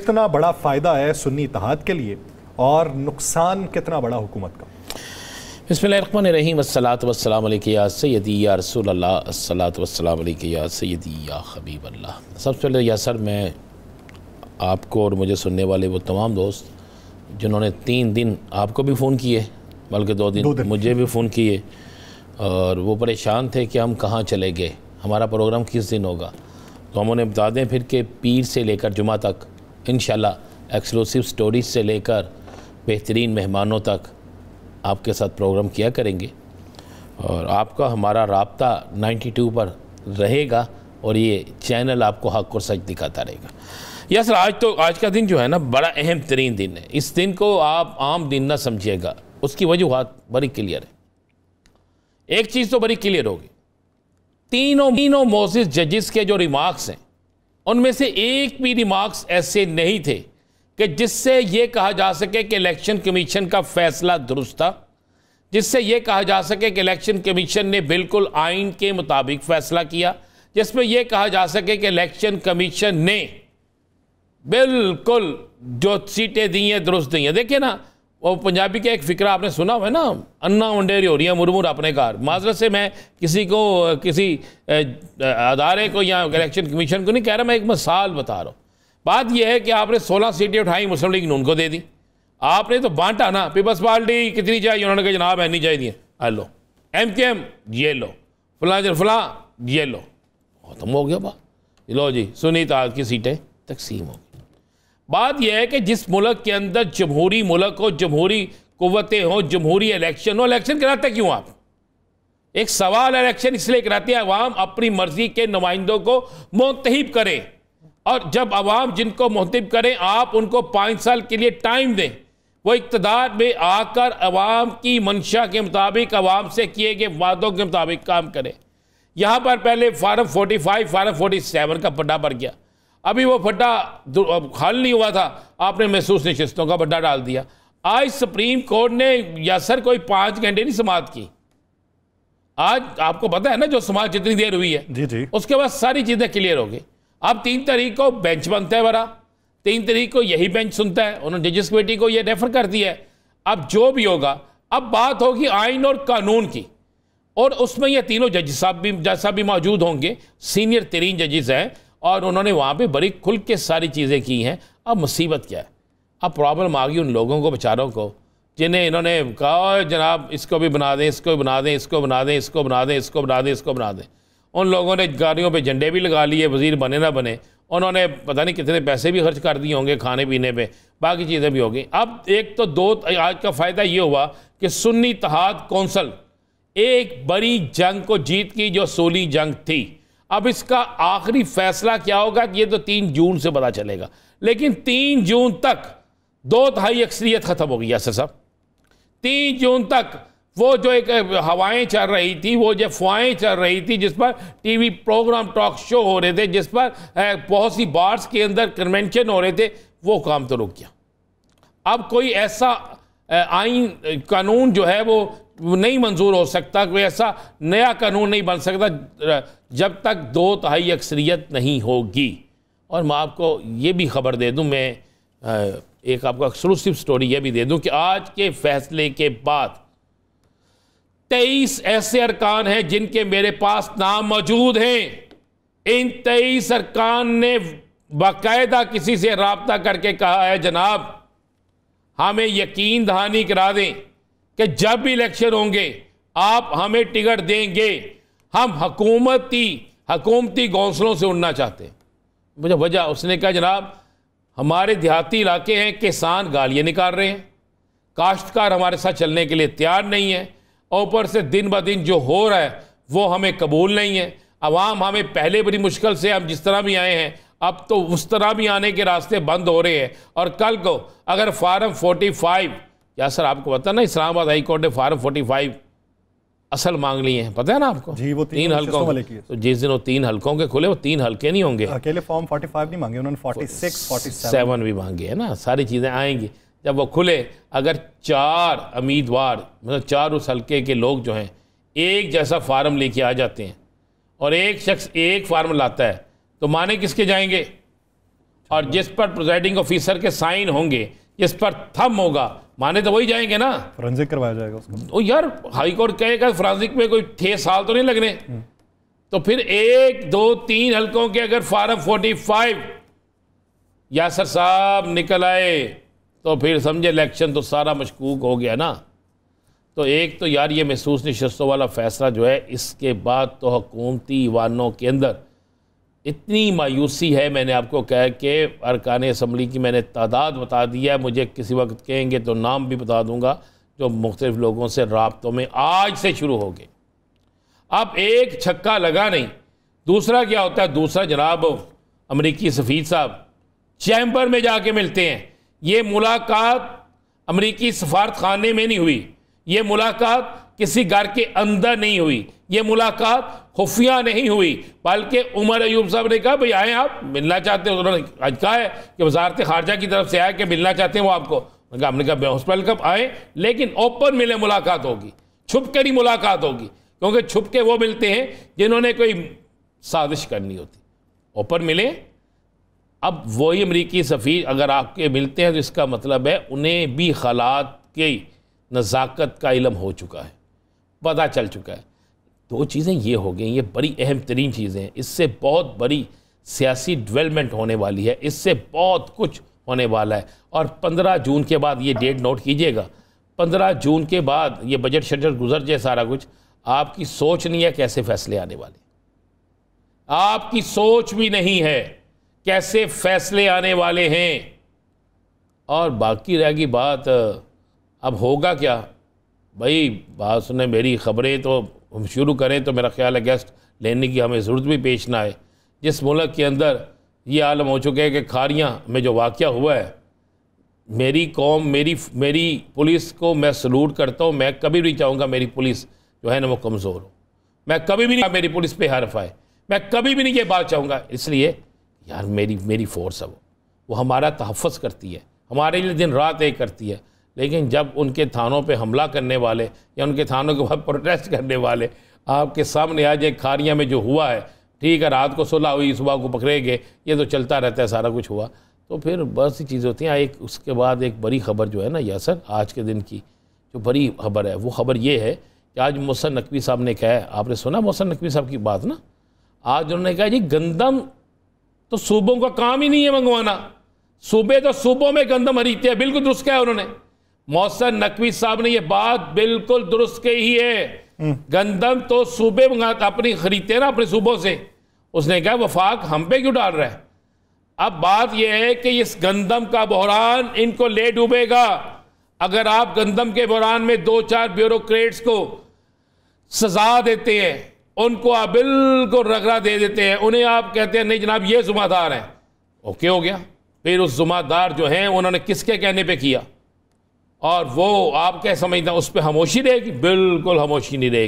कितना बड़ा फ़ायदा है सुन्नी इतिहाद के लिए और नुकसान कितना बड़ा हुकूमत का बसमान रहीम असलात वसलाम या सैदी या रसूल अल्लाह असलात वसलाम या सैदी या हबीब अल्लाह सबसे पहले या सर मैं आपको और मुझे सुनने वाले वो तमाम दोस्त जिन्होंने तीन दिन आपको भी फ़ोन किए बल्कि दो दिन, दो दिन मुझे भी फ़ोन किए और वो परेशान थे कि हम कहाँ चले गए हमारा प्रोग्राम किस दिन होगा तो हम उन्हें बता दें फिर के पीर से लेकर जुमा तक इन एक्सक्लूसिव स्टोरीज से लेकर बेहतरीन मेहमानों तक आपके साथ प्रोग्राम किया करेंगे और आपका हमारा रबता 92 पर रहेगा और ये चैनल आपको हक और सच दिखाता रहेगा यस सर आज तो आज का दिन जो है ना बड़ा अहम तरीन दिन है इस दिन को आप आम दिन ना समझिएगा उसकी वजूहत बड़ी क्लियर है एक चीज़ तो बड़ी क्लियर होगी तीनों तीनों मोजिस जजिस के जो रिमार्क्स हैं उनमें से एक भी रिमार्क्स ऐसे नहीं थे कि जिससे ये कहा जा सके कि इलेक्शन कमीशन का फैसला दुरुस्त था जिससे ये कहा जा सके कि इलेक्शन कमीशन ने बिल्कुल आइन के मुताबिक फैसला किया जिसमें यह कहा जा सके कि इलेक्शन कमीशन ने बिल्कुल जो सीटें दी हैं दुरुस्त दी हैं देखिए ना वो पंजाबी का एक फिक्र आपने सुना हुआ है ना अन्ना उंडेरी हो रही है मुरमुर अपने कार माजरत से मैं किसी को किसी अदारे को या इलेक्शन कमीशन को नहीं कह रहा मैं एक मिसाल बता रहा हूँ बात यह है कि आपने सोलह सीटें उठाई मुस्लिम लीग ने उनको दे दी आपने तो बांटा ना पीपल्स पार्टी कितनी चाहिए उन्होंने कहा जनाब ऐनी चाहिए हेलो एम के एम ये लो फला फला ये लो खत्म हो गया बा लो जी सुनीता की सीटें तकसीम हो बात यह है कि जिस मुल्क के अंदर जमहूरी मुल्क हो जमहूरी कुतें हों जमहूरी इलेक्शन हो इलेक्शन कराते क्यों आप एक सवाल इलेक्शन इसलिए कराते हैं अवाम अपनी मर्जी के नुमाइंदों को मुंतब करें और जब अवाम जिनको मुंतब करें आप उनको पाँच साल के लिए टाइम दें वो इकतदार में आकर अवाम की मंशा के मुताबिक अवाम से किए गए वादों के मुताबिक काम करें यहाँ पर पहले form forty five form forty seven का पड्डा पड़ गया अभी वो फट्टा खाल नहीं हुआ था आपने महसूस नशस्तों का बड्डा डाल दिया आज सुप्रीम कोर्ट ने या सर कोई पाँच घंटे नहीं समाप्त की आज आपको पता है ना जो समाज जितनी देर हुई है जी जी उसके बाद सारी चीज़ें क्लियर हो गई अब तीन तारीख को बेंच बनता है बरा तीन तारीख को यही बेंच सुनता है उन्होंने जजिस कमेटी को ये रेफर कर दिया है अब जो भी होगा अब बात होगी आइन और कानून की और उसमें यह तीनों जज साहब भी जज साहब भी मौजूद होंगे सीनियर तरीन जजेस हैं और उन्होंने वहाँ पे बड़ी खुल के सारी चीज़ें की हैं अब मुसीबत क्या है अब प्रॉब्लम आ गई उन लोगों को बेचारों को जिन्हें इन्होंने कहा जनाब इसको भी बना दें इसको भी बना दें इसको बना दें इसको बना दें इसको बना दें इसको बना दें उन लोगों ने गाड़ियों पे झंडे भी लगा लिए वज़ीर बने ना बने उन्होंने पता नहीं कितने पैसे भी खर्च कर दिए होंगे खाने पीने पे बाकी चीज़ें भी होगी अब एक तो दो आज का फ़ायदा ये हुआ कि सुन्नी तहाद कौंसल एक बड़ी जंग को जीत की जो सोली जंग थी अब इसका आखिरी फैसला क्या होगा ये तो तीन जून से पता चलेगा लेकिन तीन जून तक दो तिहाई अक्सरियत ख़त्म हो गई यासर साहब तीन जून तक वो जो एक हवाएं चल रही थी वो जो अफवाहें चल रही थी जिस पर टीवी प्रोग्राम टॉक शो हो रहे थे जिस पर बहुत सी बार्स के अंदर कन्वेंशन हो रहे थे वो काम तो रुक गया अब कोई ऐसा आइन कानून जो है वो नहीं मंजूर हो सकता कोई ऐसा नया कानून नहीं बन सकता जब तक दो तहाई अक्सरियत नहीं होगी और मैं आपको ये भी खबर दे दूं मैं एक आपको एक्सक्लूसिव स्टोरी ये भी दे दूं कि आज के फैसले के बाद तेईस ऐसे अरकान हैं जिनके मेरे पास नाम मौजूद हैं इन तेईस अरकान ने बाकायदा किसी से रबता करके कहा है जनाब हमें यकीन दहानी करा दें कि जब भी इलेक्शन होंगे आप हमें टिकट देंगे हम हकूमती हकूमती घोंसलों से उड़ना चाहते हैं मुझे वजह उसने कहा जनाब हमारे देहाती इलाके हैं किसान गालियाँ निकाल रहे हैं काश्तकार हमारे साथ चलने के लिए तैयार नहीं है और ऊपर से दिन ब दिन जो हो रहा है वो हमें कबूल नहीं है अवाम हमें पहले बड़ी मुश्किल से हम जिस तरह भी आए हैं अब तो उस तरह भी आने के रास्ते बंद हो रहे हैं और कल को अगर फार्म फाइव या सर आपको पता ना इस्लामाबाद हाईकोर्ट ने फार्म फोर्टी फाइव असल मांग ली है पता है ना आपको जी वो तीन, तीन हल्कों तो जिस दिन वो तीन हल्कों के खुले वो तीन हल्के नहीं होंगे अकेले फॉर्म 45 नहीं मांगे उन्होंने 46, 47 भी मांगे है ना सारी चीज़ें आएंगी जब वो खुले अगर चार उम्मीदवार मतलब चार उस हल्के के लोग जो हैं एक जैसा फार्म लेके आ जाते हैं और एक शख्स एक फार्म लाता है तो माने किसके जाएंगे और जिस पर प्रोजाइडिंग ऑफिसर के साइन होंगे जिस पर थम होगा माने तो वही जाएंगे ना फोरेंसिक करवाया जाएगा उसको ओ यार हाई कोर्ट कहेगा फोरेंसिक में कोई छह साल तो नहीं लगने हम्म। तो फिर एक दो तीन हलकों के अगर फार्म फोर्टी फाइव यासर साहब निकल आए तो फिर समझे इलेक्शन तो सारा मशकूक हो गया ना तो एक तो यार ये महसूस नशस्तों वाला फैसला जो है इसके बाद तो हकूमती वानों के अंदर इतनी मायूसी है मैंने आपको कहा कि अरकान असम्बली की मैंने तादाद बता दी है मुझे किसी वक्त कहेंगे तो नाम भी बता दूँगा जो मुख्तलिफ़ लोगों से रबतों में आज से शुरू हो गए अब एक छक्का लगा नहीं दूसरा क्या होता है दूसरा जनाब अमरीकी सफ़ीद साहब चैम्बर में जाके मिलते हैं ये मुलाकात अमरीकी सफारत खाने में नहीं हुई ये मुलाकात किसी घर के अंदर नहीं हुई ये मुलाकात खुफिया नहीं हुई बल्कि उमर अयूब साहब ने कहा भाई आए आप मिलना चाहते हैं उन्होंने आज कहा है कि वजारत खारजा की तरफ से आए कि मिलना चाहते हैं वो आपको हमने कहा मोस्ट वेलकम आए लेकिन ओपन मिले मुलाकात होगी छुप कर ही मुलाकात होगी क्योंकि छुप के वो मिलते हैं जिन्होंने कोई साजिश करनी होती ओपन मिले अब वही अमरीकी सफ़ी अगर आपके मिलते हैं तो इसका मतलब है उन्हें भी हालात की नज़ाकत का इलम हो चुका है पता चल चुका है दो तो चीज़ें ये हो गई ये बड़ी अहम तरीन चीज़ें हैं इससे बहुत बड़ी सियासी डेवलपमेंट होने वाली है इससे बहुत कुछ होने वाला है और पंद्रह जून के बाद ये डेट नोट कीजिएगा पंद्रह जून के बाद ये बजट शजर गुजर जाए सारा कुछ आपकी सोच नहीं है कैसे फैसले आने वाले आपकी सोच भी नहीं है कैसे फैसले आने वाले हैं और बाकी रहेगी बात अब होगा क्या भाई बात सुने मेरी खबरें तो हम शुरू करें तो मेरा ख्याल है गेस्ट लेने की हमें ज़रूरत भी पेश ना आए जिस मुल्क के अंदर ये आलम हो चुके हैं कि खारियाँ में जो वाक़ हुआ है मेरी कौम मेरी मेरी पुलिस को मैं सलूट करता हूँ मैं कभी भी चाहूँगा मेरी पुलिस जो है ना वो कमज़ोर हो मैं कभी भी नहीं मेरी पुलिस पे हरफ आए मैं कभी भी नहीं ये बात चाहूँगा इसलिए यार मेरी मेरी फोर्स है वो वो हमारा तहफ़ करती है हमारे लिए दिन रात एक करती है लेकिन जब उनके थानों पे हमला करने वाले या उनके थानों के बाद प्रोटेस्ट करने वाले आपके सामने आज एक खारिया में जो हुआ है ठीक है रात को सुलह हुई सुबह को पकड़े गए ये तो चलता रहता है सारा कुछ हुआ तो फिर बहुत सी चीज़ें होती हैं एक उसके बाद एक बड़ी खबर जो है ना यासर आज के दिन की जो बड़ी खबर है वो खबर ये है कि आज मोहसन नकवी साहब ने कहा है आपने सुना मोहसन नकवी साहब की बात ना आज उन्होंने कहा जी गंदम तो सूबों का काम ही नहीं है मंगवाना सूबे तो सूबों में गंदम हरीते हैं बिल्कुल दुरुस्त है उन्होंने मौसन नकवी साहब ने यह बात बिल्कुल दुरुस्त कही है हम्म। गंदम तो सूबे अपनी खरीदते हैं ना अपने सूबों से उसने कहा वफाक हम पे क्यों डाल रहा है अब बात यह है कि इस गंदम का बहरान इनको ले डूबेगा अगर आप गंदम के बहरान में दो चार ब्यूरोक्रेट्स को सजा देते हैं उनको आप बिल्कुल रगड़ा दे देते हैं उन्हें आप कहते हैं नहीं जनाब ये जुम्मेदार हैं ओके हो गया फिर उस जुम्मेदार जो हैं उन्होंने किसके कहने पे किया और वो आप क्या समझते हैं उस पर खामोशी रहेगी बिल्कुल खामोशी नहीं रहेगी